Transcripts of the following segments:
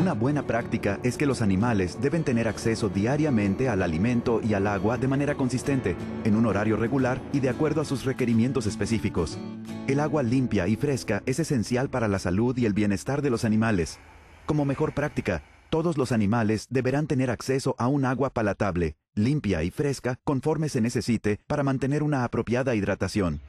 Una buena práctica es que los animales deben tener acceso diariamente al alimento y al agua de manera consistente, en un horario regular y de acuerdo a sus requerimientos específicos. El agua limpia y fresca es esencial para la salud y el bienestar de los animales. Como mejor práctica, todos los animales deberán tener acceso a un agua palatable, limpia y fresca conforme se necesite para mantener una apropiada hidratación.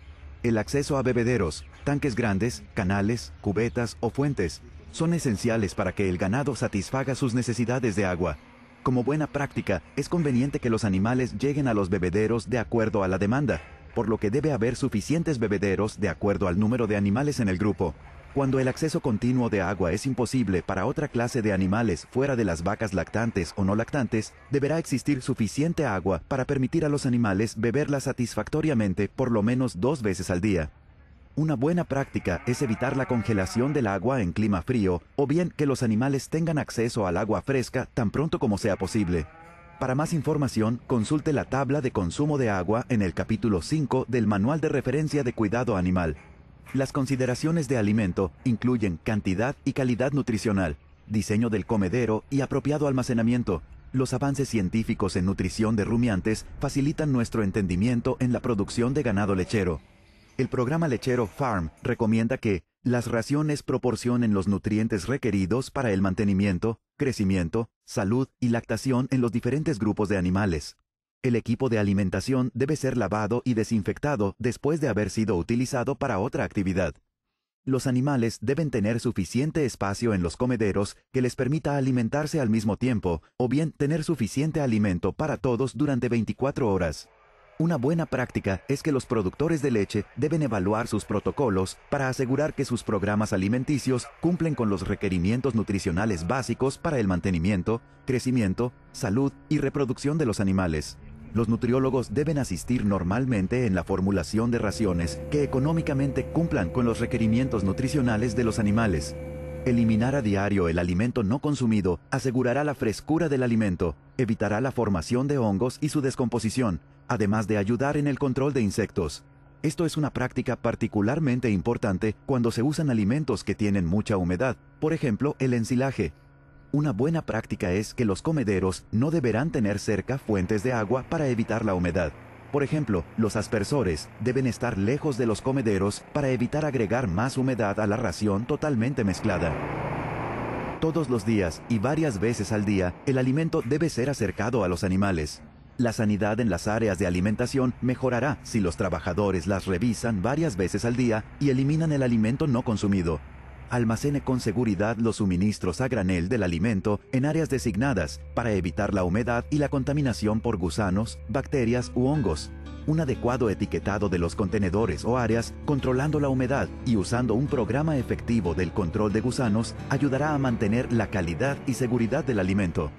El acceso a bebederos, tanques grandes, canales, cubetas o fuentes son esenciales para que el ganado satisfaga sus necesidades de agua. Como buena práctica, es conveniente que los animales lleguen a los bebederos de acuerdo a la demanda, por lo que debe haber suficientes bebederos de acuerdo al número de animales en el grupo. Cuando el acceso continuo de agua es imposible para otra clase de animales fuera de las vacas lactantes o no lactantes, deberá existir suficiente agua para permitir a los animales beberla satisfactoriamente por lo menos dos veces al día. Una buena práctica es evitar la congelación del agua en clima frío o bien que los animales tengan acceso al agua fresca tan pronto como sea posible. Para más información, consulte la tabla de consumo de agua en el capítulo 5 del Manual de Referencia de Cuidado Animal. Las consideraciones de alimento incluyen cantidad y calidad nutricional, diseño del comedero y apropiado almacenamiento. Los avances científicos en nutrición de rumiantes facilitan nuestro entendimiento en la producción de ganado lechero. El programa lechero Farm recomienda que las raciones proporcionen los nutrientes requeridos para el mantenimiento, crecimiento, salud y lactación en los diferentes grupos de animales. El equipo de alimentación debe ser lavado y desinfectado después de haber sido utilizado para otra actividad. Los animales deben tener suficiente espacio en los comederos que les permita alimentarse al mismo tiempo, o bien tener suficiente alimento para todos durante 24 horas. Una buena práctica es que los productores de leche deben evaluar sus protocolos para asegurar que sus programas alimenticios cumplen con los requerimientos nutricionales básicos para el mantenimiento, crecimiento, salud y reproducción de los animales. Los nutriólogos deben asistir normalmente en la formulación de raciones que económicamente cumplan con los requerimientos nutricionales de los animales. Eliminar a diario el alimento no consumido asegurará la frescura del alimento, evitará la formación de hongos y su descomposición, además de ayudar en el control de insectos. Esto es una práctica particularmente importante cuando se usan alimentos que tienen mucha humedad, por ejemplo el ensilaje. Una buena práctica es que los comederos no deberán tener cerca fuentes de agua para evitar la humedad. Por ejemplo, los aspersores deben estar lejos de los comederos para evitar agregar más humedad a la ración totalmente mezclada. Todos los días y varias veces al día, el alimento debe ser acercado a los animales. La sanidad en las áreas de alimentación mejorará si los trabajadores las revisan varias veces al día y eliminan el alimento no consumido. Almacene con seguridad los suministros a granel del alimento en áreas designadas para evitar la humedad y la contaminación por gusanos, bacterias u hongos. Un adecuado etiquetado de los contenedores o áreas controlando la humedad y usando un programa efectivo del control de gusanos ayudará a mantener la calidad y seguridad del alimento.